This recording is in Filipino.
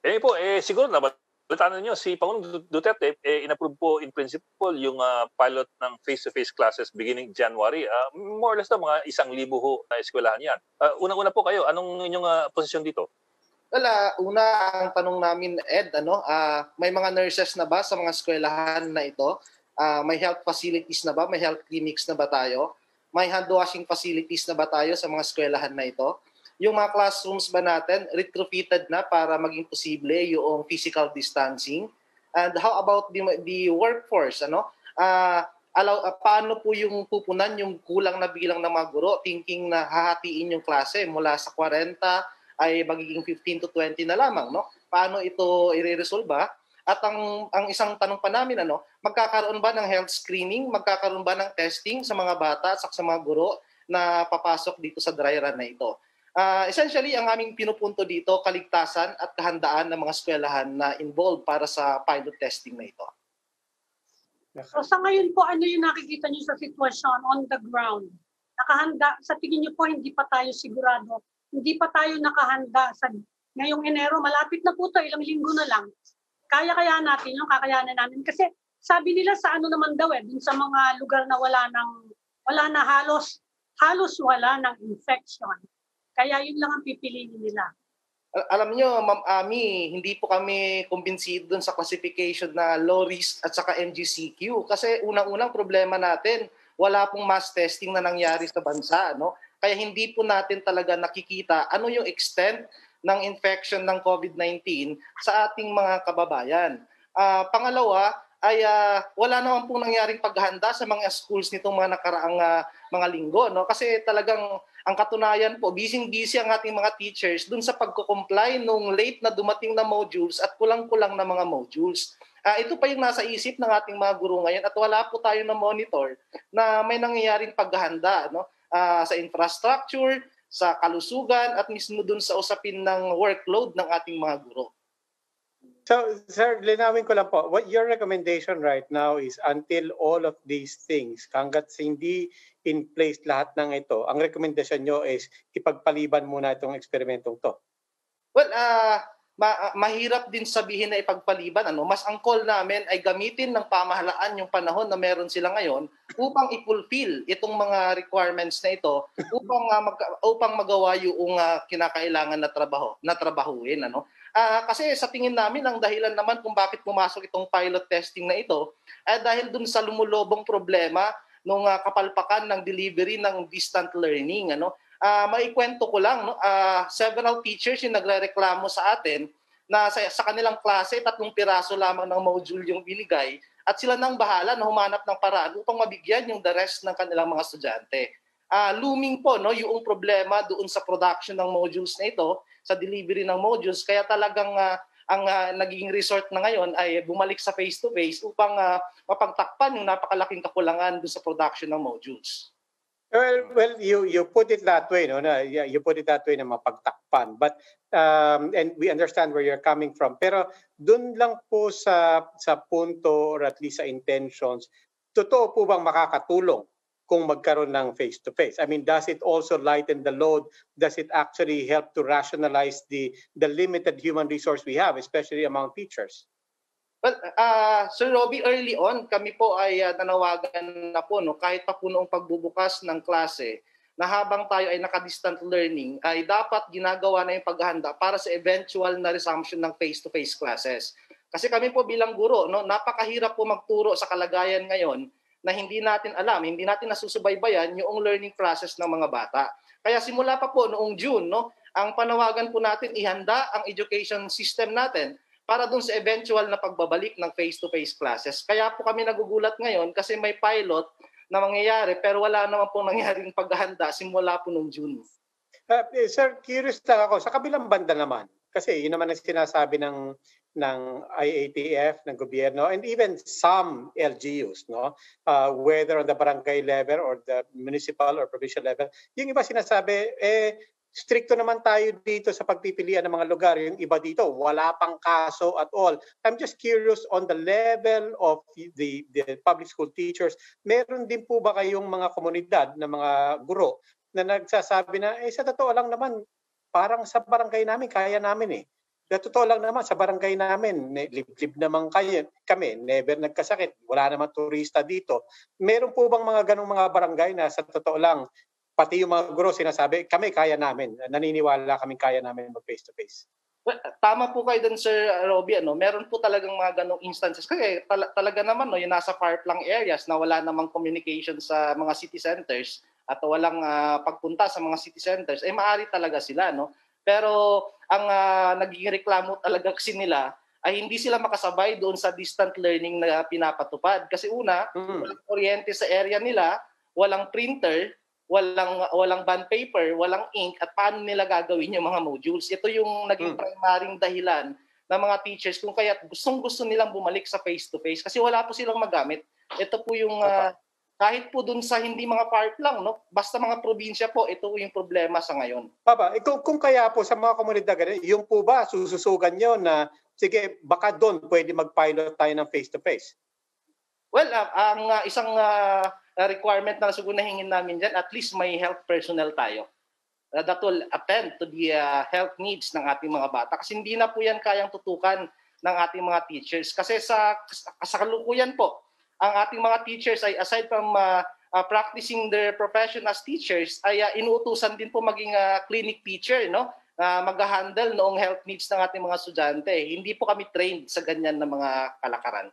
Eh po, eh, siguro nabalitaan ninyo, si Pangulong Duterte eh, inapprove po in principle yung uh, pilot ng face-to-face classes beginning January. Uh, more or less na mga isang libo ho na eskwelahan yan. Uh, Unang-una po kayo, anong inyong uh, posisyon dito? Well, una ang tanong namin, Ed, ano, uh, may mga nurses na ba sa mga eskwelahan na ito? Uh, may health facilities na ba? May health clinics na ba tayo? May hand washing facilities na ba tayo sa mga eskwelahan na ito? yung mga classrooms ba natin retrofitted na para maging posible yung physical distancing? And how about the, the workforce? Ano? Uh, alaw, uh, paano po yung pupunan yung kulang na bilang ng mga guro? Thinking na hahatiin yung klase mula sa 40 ay magiging 15 to 20 na lamang. No? Paano ito ireresolba? Ah? At ang, ang isang tanong pa namin, ano, magkakaroon ba ng health screening? Magkakaroon ba ng testing sa mga bata at sa mga guro na papasok dito sa dry run na ito? Uh, essentially, ang aming pinupunto dito, kaligtasan at kahandaan ng mga eskwelahan na involved para sa pilot testing na ito. So, sa ngayon po, ano yung nakikita niyo sa sitwasyon on the ground? Nakahanda, sa tingin niyo po, hindi pa tayo sigurado. Hindi pa tayo nakahanda sa ngayong Enero. Malapit na po to, ilang linggo na lang. Kaya-kaya natin yung kakayanan namin. Kasi sabi nila sa ano naman daw eh, dun sa mga lugar na wala ng, wala na halos, halos wala ng infection kaya yun lang ang pipiliin nila. Alam niyo, Ma'am Ami, ah, hindi po kami kumbinsido dun sa classification na low risk at saka MGCQ kasi unang-unang problema natin, wala pong mass testing na nangyari sa bansa, no? Kaya hindi po natin talaga nakikita ano yung extent ng infection ng COVID-19 sa ating mga kababayan. Uh, pangalawa, ay uh, wala naman pong nangyaring paghanda sa mga schools nitong mga nakaraang uh, mga linggo. No? Kasi talagang ang katunayan po, busy-busy ang ating mga teachers dun sa pagko-comply nung late na dumating na modules at kulang-kulang na mga modules. Uh, ito pa yung nasa isip ng ating mga guro ngayon at wala po tayo na monitor na may nangyayaring paghahanda no? uh, sa infrastructure, sa kalusugan at mismo dun sa usapin ng workload ng ating mga guro. So, sir, linawin ko lang po. What your recommendation right now is until all of these things, hanggat hindi in place lahat ng ito, ang recommendation nyo is ipagpaliban muna itong eksperimentong to. Well, uh, ma- ah, mahirap din sabihin na ipagpaliban. Ano? Mas ang call namin ay gamitin ng pamahalaan yung panahon na meron sila ngayon upang i-fulfill itong mga requirements na ito upang uh, mag- upang magawa yung uh, kinakailangan na trabaho na trabahuin ano Uh, kasi sa tingin namin, ang dahilan naman kung bakit pumasok itong pilot testing na ito ay dahil dun sa lumulobong problema nung uh, kapalpakan ng delivery ng distant learning. Ano? Uh, maikwento ko lang, no? uh, several teachers yung nagrereklamo sa atin na sa, sa kanilang klase, tatlong piraso lamang ng module yung binigay at sila nang bahala na humanap ng paraan upang mabigyan yung the rest ng kanilang mga estudyante uh, looming po no yung problema doon sa production ng modules na ito, sa delivery ng modules. Kaya talagang uh, ang uh, naging resort na ngayon ay bumalik sa face-to-face upang uh, mapagtakpan yung napakalaking kakulangan doon sa production ng modules. Well, well, you you put it that way, no? Na, you put it that way na mapagtakpan. But um, and we understand where you're coming from. Pero doon lang po sa sa punto or at least sa intentions, totoo po bang makakatulong kung magkaroon ng face-to-face? I mean, does it also lighten the load? Does it actually help to rationalize the, the limited human resource we have, especially among teachers? Well, uh, Sir Robbie, early on, kami po ay uh, nanawagan na po, no, kahit pa po noong pagbubukas ng klase, na habang tayo ay naka-distant learning, ay dapat ginagawa na yung paghahanda para sa eventual na resumption ng face to -face classes. Kasi kami po bilang guro, no, napakahirap po magturo sa kalagayan ngayon na hindi natin alam, hindi natin nasusubaybayan yung learning process ng mga bata. Kaya simula pa po noong June, no, ang panawagan po natin ihanda ang education system natin para dun sa eventual na pagbabalik ng face-to-face classes. Kaya po kami nagugulat ngayon kasi may pilot na mangyayari pero wala naman po nangyaring paghahanda simula po noong June. Uh, sir, curious lang ako. Sa kabilang banda naman, kasi yun naman ang sinasabi ng ng IATF, ng gobyerno, and even some LGUs, no? Uh, whether on the barangay level or the municipal or provincial level. Yung iba sinasabi, eh, stricto naman tayo dito sa pagpipilian ng mga lugar. Yung iba dito, wala pang kaso at all. I'm just curious on the level of the, the public school teachers. Meron din po ba kayong mga komunidad na mga guro na nagsasabi na, eh sa totoo lang naman, parang sa barangay namin, kaya namin eh. Sa totoo lang naman, sa barangay namin, liblib naman kayo, kami, never nagkasakit, wala naman turista dito. Meron po bang mga ganong mga barangay na sa totoo lang, pati yung mga guro sinasabi, kami kaya namin, naniniwala kami kaya namin mag face to face. tama po kayo din, Sir Robby. Ano? Meron po talagang mga ganong instances. Kaya tal- talaga naman, no, yung nasa far-flung areas na wala namang communication sa mga city centers, at walang uh, pagpunta sa mga city centers, eh maari talaga sila. No? Pero ang uh, ah, naging reklamo talaga kasi nila ay hindi sila makasabay doon sa distant learning na pinapatupad. Kasi una, mm. walang kuryente sa area nila, walang printer, walang walang bond paper, walang ink, at paano nila gagawin yung mga modules. Ito yung naging mm. primaryong dahilan ng mga teachers kung kaya gustong gusto nilang bumalik sa face-to-face kasi wala po silang magamit. Ito po yung uh, kahit po dun sa hindi mga park lang, no? basta mga probinsya po, ito yung problema sa ngayon. Papa, eh, kung, kung kaya po sa mga komunidad ganun, yung po ba sususugan nyo na sige, baka doon pwede mag-pilot tayo ng face-to-face? Well, uh, ang uh, isang uh, requirement na hingin namin dyan, at least may health personnel tayo uh, that will attend to the uh, health needs ng ating mga bata. Kasi hindi na po yan kayang tutukan ng ating mga teachers. Kasi sa, sa kalukuyan po, ang ating mga teachers ay aside from uh, uh, practicing their profession as teachers ay uh, inuutusan din po maging uh, clinic teacher no uh, mag-handle noong health needs ng ating mga estudyante. Hindi po kami trained sa ganyan na mga kalakaran.